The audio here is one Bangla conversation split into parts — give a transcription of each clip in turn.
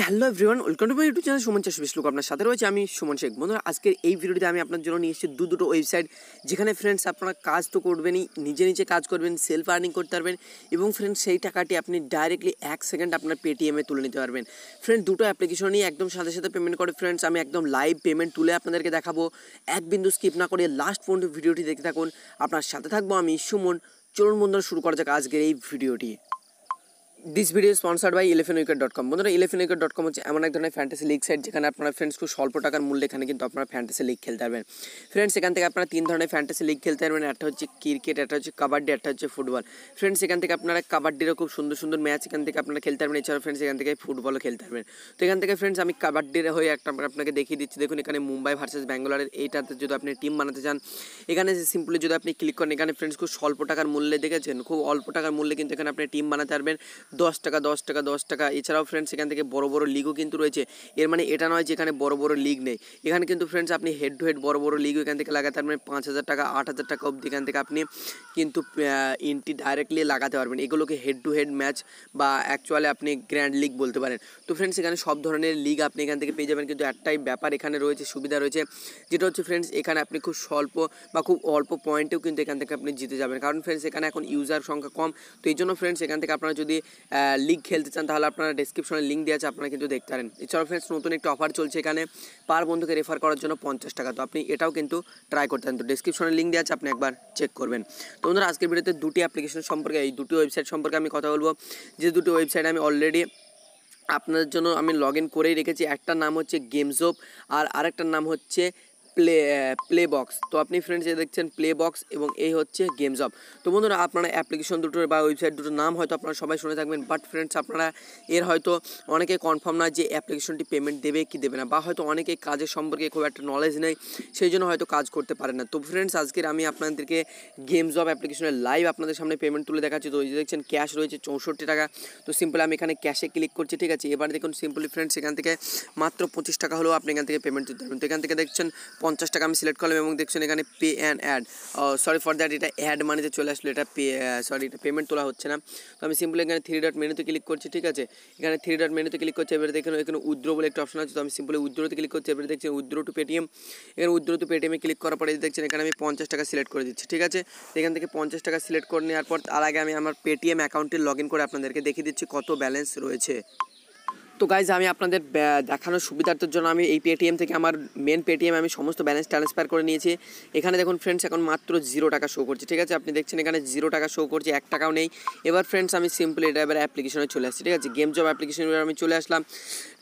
hello everyone welcome to my YouTube channel Suman চাষ বিশ্লুক আপনার সাথে রয়েছে আমি সুমন শেখ বন্ধুরা আজকের এই ভিডিওতে আমি আপনার জন্য নিয়ে এসেছি দু দুটো ওয়েবসাইট যেখানে ফ্রেন্ডস আপনারা কাজ তো করবেনই নিজে নিজে কাজ করবেন সেলফ আর্নিং করতে পারবেন এবং ফ্রেন্ডস সেই টাকাটি আপনি ডাইরেক্টলি এক সেকেন্ড আপনার পেটিএমে তুলে নিতে পারবেন ফ্রেন্ড দুটো অ্যাপ্লিকেশনই একদম সাথে সাথে পেমেন্ট করে ফ্রেন্ডস আমি একদম লাইভ পেমেন্ট তুলে আপনাদেরকে দেখাবো এক বিন্দু স্কিপ না করে লাস্ট পর্যন্ত ভিডিওটি দেখতে থাকুন আপনার সাথে থাকবো আমি সুমন চরণ বন্ধুরা শুরু করা যাক আজকের এই ভিডিওটি this video sponsored by eleven wicket dot com বন্ধুরা ইলেভেন উইকেট ডট কম হচ্ছে এমন এক ধরনের ফ্যান্টাসি লিগ সাইট যেখানে আপনারা ফ্রেন্ডস খুব স্বল্প টাকার মূল্যে এখানে কিন্তু আপনারা ফ্যান্টাসি লিগ খেলতে পারবেন ফ্রেন্ডস এখান থেকে আপনারা তিন ধরনের ফ্যান্টাসি লিগ খেলতে পারবেন একটা হচ্ছে ক্রিকেট একটা হচ্ছে কাবাডি একটা হচ্ছে ফুটবল ফ্রেন্ডস এখান থেকে আপনারা কাবাডিরও খুব সুন্দর সুন্দর ম্যাচ এখান থেকে আপনারা খেলতে পারবেন এছাড়াও ফ্রেন্ডস এখান থেকে ফুটবলও খেলতে পারবেন তো এখান থেকে ফ্রেন্ডস আমি কাবাডির হয়ে একটা আপনাকে দেখিয়ে দিচ্ছি দেখুন এখানে মুম্বাই ভার্সেস ব্যাঙ্গালোরের এইটাতে যদি আপনি টিম বানাতে চান এখানে সিম্পলি যদি আপনি ক্লিক করেন এখানে ফ্রেন্ডস খুব স্বল্প টাকার মূল্যে দেখেছেন খুব অল্প টাকার মূল্যে কিন্তু এখানে আপনি টিম বানাতে পারবেন দশ টাকা দশ টাকা দশ টাকা এছাড়াও ফ্রেন্ডস এখান থেকে বড় বড় লিগও কিন্তু রয়েছে এর মানে এটা নয় যে এখানে বড় বড় লিগ নেই এখানে কিন্তু ফ্রেন্ডস আপনি হেড টু হেড বড় বড় লিগও এখান থেকে লাগাতে পারবেন পাঁচ হাজার টাকা আট হাজার টাকা অবধি এখান থেকে আপনি কিন্তু ইন্টি ডাইরেক্টলি লাগাতে পারবেন এগুলোকে হেড টু হেড ম্যাচ বা অ্যাকচুয়ালি আপনি গ্র্যান্ড লিগ বলতে পারেন তো ফ্রেন্ডস এখানে সব ধরনের লিগ আপনি এখান থেকে পেয়ে যাবেন কিন্তু একটাই ব্যাপার এখানে রয়েছে সুবিধা রয়েছে যেটা হচ্ছে ফ্রেন্ডস এখানে আপনি খুব স্বল্প বা খুব অল্প পয়েন্টেও কিন্তু এখান থেকে আপনি জিতে যাবেন কারণ ফ্রেন্ডস এখানে এখন ইউজার সংখ্যা কম তো এই জন্য ফ্রেন্ডস এখান থেকে আপনারা যদি লিগ খেলতে চান তাহলে আপনারা ডিসক্রিপশনে লিঙ্ক দেওয়া আছে আপনারা কিন্তু দেখতে পারেন এছাড়াও ফ্রেন্ডস নতুন একটি অফার চলছে এখানে পার বন্ধুকে রেফার করার জন্য পঞ্চাশ টাকা তো আপনি এটাও কিন্তু ট্রাই করতে পারেন তো ডিসক্রিপশনে লিঙ্ক দেওয়া আছে আপনি একবার চেক করবেন তো বন্ধুরা আজকের ভিডিওতে দুটি অ্যাপ্লিকেশন সম্পর্কে এই দুটি ওয়েবসাইট সম্পর্কে আমি কথা বলবো যে দুটি ওয়েবসাইট আমি অলরেডি আপনাদের জন্য আমি লগ ইন করেই রেখেছি একটার নাম হচ্ছে গেমস আর আরেকটার নাম হচ্ছে প্লে প্লে বক্স তো আপনি ফ্রেন্ডস এই দেখছেন প্লে বক্স এবং এই হচ্ছে গেমস অফ তো বন্ধুরা আপনারা অ্যাপ্লিকেশন দুটোর বা ওয়েবসাইট দুটোর নাম হয়তো আপনারা সবাই শুনে থাকবেন বাট ফ্রেন্ডস আপনারা এর হয়তো অনেকে কনফার্ম না যে অ্যাপ্লিকেশনটি পেমেন্ট দেবে কি দেবে না বা হয়তো অনেকে কাজের সম্পর্কে খুব একটা নলেজ নেই সেই জন্য হয়তো কাজ করতে পারে না তো ফ্রেন্ডস আজকের আমি আপনাদেরকে গেমস অফ অ্যাপ্লিকেশনের লাইভ আপনাদের সামনে পেমেন্ট তুলে দেখাচ্ছি তো যে দেখছেন ক্যাশ রয়েছে চৌষট্টি টাকা তো সিম্পল আমি এখানে ক্যাশে ক্লিক করছি ঠিক আছে এবার দেখুন সিম্পলি ফ্রেন্ডস এখান থেকে মাত্র পঁচিশ টাকা হলেও আপনি এখান থেকে পেমেন্ট দিতে পারবেন তো এখান থেকে দেখছেন পঞ্চাশ টাকা আমি সিলেক্ট করলাম এবং দেখছেন এখানে pay and add sorry for that এটা অ্যাড মানিতে চলে আসলো এটা পে সরি এটা পেমেন্ট তোলা হচ্ছে না তো আমি সিম্পলি এখানে থ্রি ডট মেনুতে ক্লিক করছি ঠিক আছে এখানে থ্রি ডট মেনুতে ক্লিক করছি এবারে দেখেন এখানে উদ্র বলে একটা অপশন আছে তো আমি সিম্পলি উদ্রোতে ক্লিক করছি এবারে দেখছি উদ্র টু পেটিএম এখানে উদ্রো টু পেটিএমে ক্লিক করার পরে দেখছেন এখানে আমি পঞ্চাশ টাকা সিলেক্ট করে দিচ্ছি ঠিক আছে এখান থেকে পঞ্চাশ টাকা সিলেক্ট করে নেওয়ার পর তার আগে আমি আমার পেটিএম অ্যাকাউন্টে লগ করে আপনাদেরকে দেখিয়ে দিচ্ছি কত ব্যালেন্স রয়েছে তো গাইজ আমি আপনাদের দেখানোর সুবিধার্থের জন্য আমি এই পেটিএম থেকে আমার মেন পেটিএম আমি সমস্ত ব্যালেন্স ট্রান্সফার করে নিয়েছি এখানে দেখুন ফ্রেন্ডস এখন মাত্র জিরো টাকা শো করছে ঠিক আছে আপনি দেখছেন এখানে জিরো টাকা শো করছে এক টাকাও নেই এবার ফ্রেন্ডস আমি সিম্পল এটা এবার অ্যাপ্লিকেশনে চলে আসছি ঠিক আছে গেম জব অ্যাপ্লিকেশনে আমি চলে আসলাম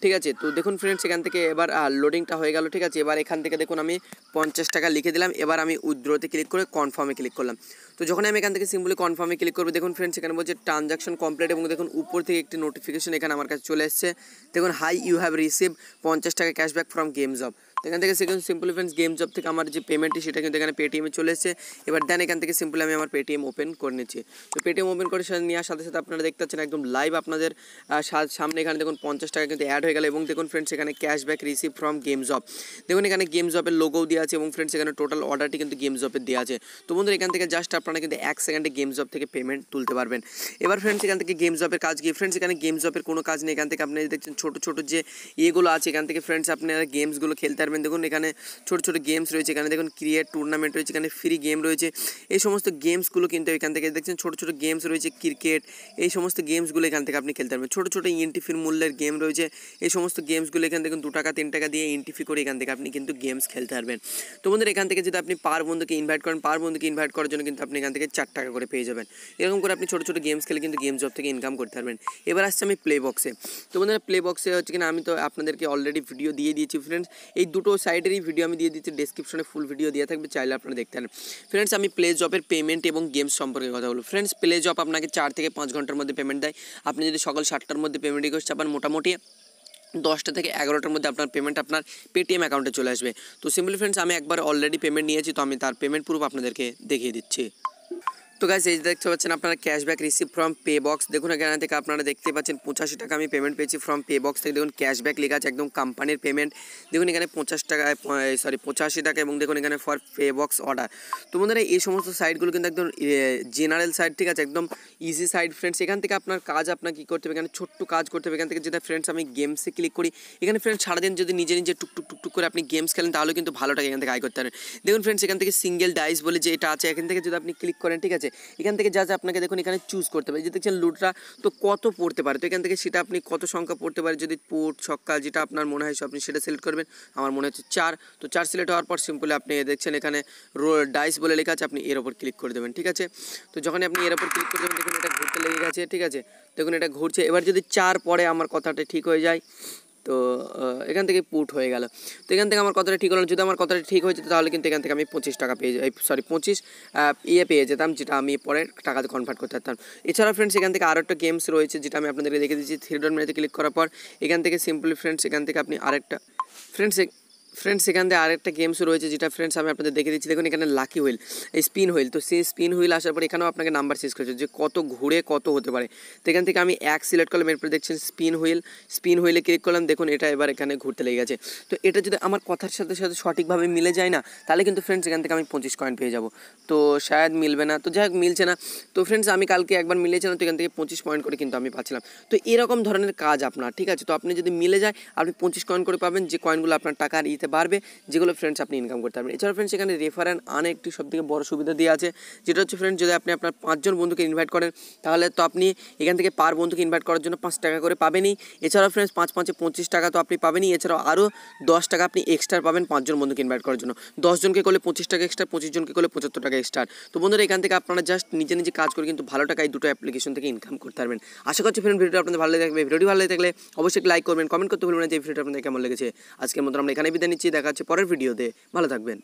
ঠিক আছে তো দেখুন ফ্রেন্ডস এখান থেকে এবার লোডিংটা হয়ে গেল ঠিক আছে এবার এখান থেকে দেখুন আমি পঞ্চাশ টাকা লিখে দিলাম এবার আমি উইথড্রোতে ক্লিক করে কনফার্মে ক্লিক করলাম তো যখন আমি এখান থেকে সিম্পলি কনফার্মে ক্লিক করবো দেখুন ফ্রেন্ডস এখানে বলছে ট্রানজাকশন কমপ্লিট এবং দেখুন উপর থেকে একটি নোটিফিকেশন এখানে আমার কাছে চলে এসছে দেখুন হাই ইউ হ্যাভ রিসিভ পঞ্চাশ টাকা ক্যাশব্যাক ফ্রম গেমস অফ এখান থেকে সেখানে সিম্পল ফ্রেন্ডস গেম জব থেকে আমার যে পেমেন্টটি সেটা কিন্তু এখানে পেটিএমে চলে এসেছে এবার দেন এখান থেকে সিম্পল আমি আমার পেটিএম ওপেন করে নিচ্ছি তো পেটিএম ওপেন করে নেওয়ার সাথে সাথে আপনারা দেখতে পাচ্ছেন একদম লাইভ আপনাদের সামনে এখানে দেখুন পঞ্চাশ টাকা কিন্তু অ্যাড হয়ে গেল এবং দেখুন ফ্রেন্ডস এখানে cashback receive from Gamezop দেখুন এখানে গেম জবের লোগোও দেওয়া আছে এবং ফ্রেন্ডস এখানে টোটাল অর্ডারটি কিন্তু গেম জবের দেওয়া আছে তো বন্ধুরা এখান থেকে জাস্ট আপনারা কিন্তু এক সেকেন্ডে গেম জব থেকে পেমেন্ট তুলতে পারবেন এবার ফ্রেন্ডস এখান থেকে গেম জবের কাজ গিয়ে ফ্রেন্ডস এখানে গেম জবের কোনো কাজ নেই এখান থেকে আপনি দেখছেন ছোটো ছোটো যে ইয়েগুলো আছে এখান থেকে ফ্রেন্ডস আপনারা গেমসগুলো খেলতে পারবেন দেখুন এখানে ছোট ছোট গেমস রয়েছে এখানে দেখুন ক্রিয়েট টুর্নামেন্ট রয়েছে এখানে ফ্রি গেম রয়েছে এই সমস্ত গেমসগুলো কিন্তু এখান থেকে দেখছেন ছোট ছোট গেমস রয়েছে ক্রিকেট এই সমস্ত গেমসগুলো এখান থেকে আপনি খেলতে পারবেন ছোট ছোট ফির মূল্যের গেম রয়েছে এই সমস্ত গেমসগুলো এখান থেকে দু টাকা তিন টাকা দিয়ে ফি করে এখান থেকে আপনি কিন্তু গেমস খেলতে পারবেন তো বন্ধুরা এখান থেকে যদি আপনি পার বন্ধুকে ইনভাইট করেন পার বন্ধুকে ইনভাইট করার জন্য কিন্তু আপনি এখান থেকে চার টাকা করে পেয়ে যাবেন এরকম করে আপনি ছোটো ছোটো গেমস খেলে কিন্তু গেম জব থেকে ইনকাম করতে পারবেন এবার আসছে আমি প্লে বক্সে তো বন্ধুরা প্লে বক্সে হচ্ছে কিনা আমি তো আপনাদেরকে অলরেডি ভিডিও দিয়ে দিয়েছি ফ্রেন্ডস এই দু দুটো সাইডেরই ভিডিও আমি দিয়ে দিচ্ছি ডিসক্রিপশনে ফুল ভিডিও দিয়ে থাকবে চাইলে আপনারা দেখতে পারেন ফ্রেন্ডস আমি প্লে জবের পেমেন্ট এবং গেমস সম্পর্কে কথা বলবো ফ্রেন্ডস প্লে জব আপনাকে চার থেকে পাঁচ ঘন্টার মধ্যে পেমেন্ট দেয় আপনি যদি সকাল সাতটার মধ্যে পেমেন্ট রিকোয়েস্ট চাপান মোটামুটি দশটা থেকে এগারোটার মধ্যে আপনার পেমেন্ট আপনার পেটিএম অ্যাকাউন্টে চলে আসবে তো সিম্পলি ফ্রেন্ডস আমি একবার অলরেডি পেমেন্ট নিয়েছি তো আমি তার পেমেন্ট প্রুফ আপনাদেরকে দেখিয়ে দিচ্ছি তো গাইজ এই দেখতে পাচ্ছেন আপনারা cashback receive from pay box দেখুন এখানে থেকে আপনারা দেখতে পাচ্ছেন পঁচাশি টাকা আমি পেমেন্ট পেয়েছি ফ্রম পে বক্স থেকে দেখুন ক্যাশব্যাক লেখা আছে একদম কোম্পানির পেমেন্ট দেখুন এখানে পঞ্চাশ টাকা সরি পঁচাশি টাকা এবং দেখুন এখানে ফর পে বক্স অর্ডার তো বন্ধুরা এই সমস্ত সাইটগুলো কিন্তু একদম জেনারেল সাইট ঠিক আছে একদম ইজি সাইট ফ্রেন্ডস এখান থেকে আপনার কাজ আপনার কী করতে হবে এখানে ছোট্ট কাজ করতে হবে এখান থেকে যেটা ফ্রেন্ডস আমি গেমসে ক্লিক করি এখানে ফ্রেন্ডস সারাদিন যদি নিজে নিজে টুকটুক টুকটুক করে আপনি গেমস খেলেন তাহলেও কিন্তু ভালো টাকা এখান থেকে আয় করতে পারেন দেখুন ফ্রেন্ডস এখান থেকে সিঙ্গেল ডাইস বলে যে এটা আছে এখান থেকে যদি আপনি ক্লিক করেন ঠিক আছে এখান থেকে যা যা আপনাকে দেখুন এখানে চুজ করতে পারে যে দেখছেন লুটরা তো কত পড়তে পারে তো এখান থেকে সেটা আপনি কত সংখ্যা পড়তে পারে যদি পোট ছক্কা যেটা আপনার মনে হয় আপনি সেটা সিলেক্ট করবেন আমার মনে হচ্ছে চার তো চার সিলেক্ট হওয়ার পর সিম্পলি আপনি দেখছেন এখানে রো ডাইস বলে লেখা আছে আপনি এর ওপর ক্লিক করে দেবেন ঠিক আছে তো যখন আপনি এর ওপর ক্লিক করে দেবেন দেখুন এটা ঘুরতে লেগে গেছে ঠিক আছে দেখুন এটা ঘুরছে এবার যদি চার পরে আমার কথাটা ঠিক হয়ে যায় তো এখান থেকে পুট হয়ে গেল তো এখান থেকে আমার কথাটা ঠিক হলো যদি আমার কথাটা ঠিক হয়ে যেত তাহলে কিন্তু এখান থেকে আমি পঁচিশ টাকা পেয়ে যাই সরি পঁচিশ ইয়ে পেয়ে যেতাম যেটা আমি পরে টাকাতে কনভার্ট করতে পারতাম এছাড়া ফ্রেন্ডস এখান থেকে আরও একটা গেমস রয়েছে যেটা আমি আপনাদেরকে দেখে দিচ্ছি থ্রি ডট মেনুতে ক্লিক করার পর এখান থেকে সিম্পলি ফ্রেন্ডস এখান থেকে আপনি আরেকটা ফ্রেন্ডস ফ্রেন্ডস এখান থেকে আরেকটা গেমস রয়েছে যেটা ফ্রেন্ডস আমি আপনাদের দেখে দিচ্ছি দেখুন এখানে লাকি হুইল এই স্পিন হুইল তো সেই স্পিন হুইল আসার পর এখানেও আপনাকে নাম্বার শেষ করেছে যে কত ঘুরে কত হতে পারে তো এখান থেকে আমি এক সিলেক্ট করলাম এরপরে দেখছেন স্পিন হুইল স্পিন হুইলে ক্লিক করলাম দেখুন এটা এবার এখানে ঘুরতে লেগে গেছে তো এটা যদি আমার কথার সাথে সাথে সঠিকভাবে মিলে যায় না তাহলে কিন্তু ফ্রেন্ডস এখান থেকে আমি পঁচিশ কয়েন পেয়ে যাব তো শায়দ মিলবে না তো যাই হোক মিলছে না তো ফ্রেন্ডস আমি কালকে একবার মিলেছিলাম তো এখান থেকে পঁচিশ পয়েন্ট করে কিন্তু আমি পাচ্ছিলাম তো এরকম ধরনের কাজ আপনার ঠিক আছে তো আপনি যদি মিলে যায় আপনি পঁচিশ কয়েন করে পাবেন যে কয়েনগুলো আপনার টাকার দিতে পারবে যেগুলো ফ্রেন্ডস আপনি ইনকাম করতে পারবেন এছাড়া ফ্রেন্ডস এখানে রেফার অ্যান্ড আনে একটি সবথেকে বড় সুবিধা দিয়ে আছে যেটা হচ্ছে ফ্রেন্ডস যদি আপনি আপনার পাঁচজন বন্ধুকে ইনভাইট করেন তাহলে তো আপনি এখান থেকে পার বন্ধুকে ইনভাইট করার জন্য পাঁচ টাকা করে পাবেনই এছাড়াও ফ্রেন্ডস পাঁচ পাঁচে পঁচিশ টাকা তো আপনি পাবেনই এছাড়াও আরও দশ টাকা আপনি এক্সট্রা পাবেন পাঁচজন বন্ধুকে ইনভাইট করার জন্য দশজনকে করলে পঁচিশ টাকা এক্সট্রা পঁচিশ জনকে করলে পঁচাত্তর টাকা এক্সট্রা তো বন্ধুরা এখান থেকে আপনারা জাস্ট নিজে নিজে কাজ করে কিন্তু ভালো টাকা এই দুটো অ্যাপ্লিকেশন থেকে ইনকাম করতে পারবেন আশা করছি ফ্রেন্ড ভিডিওটা আপনাদের ভালো লাগবে ভিডিওটি ভালো লাগলে অবশ্যই লাইক করবেন কমেন্ট করতে ভুলবেন যে ভিডিওটা আপনাদের কেমন লেগেছে আজকের মতো আমরা এখানে বিদায় নিচ্ছি দেখা হচ্ছে পরের ভিডিওতে ভালো থাকবেন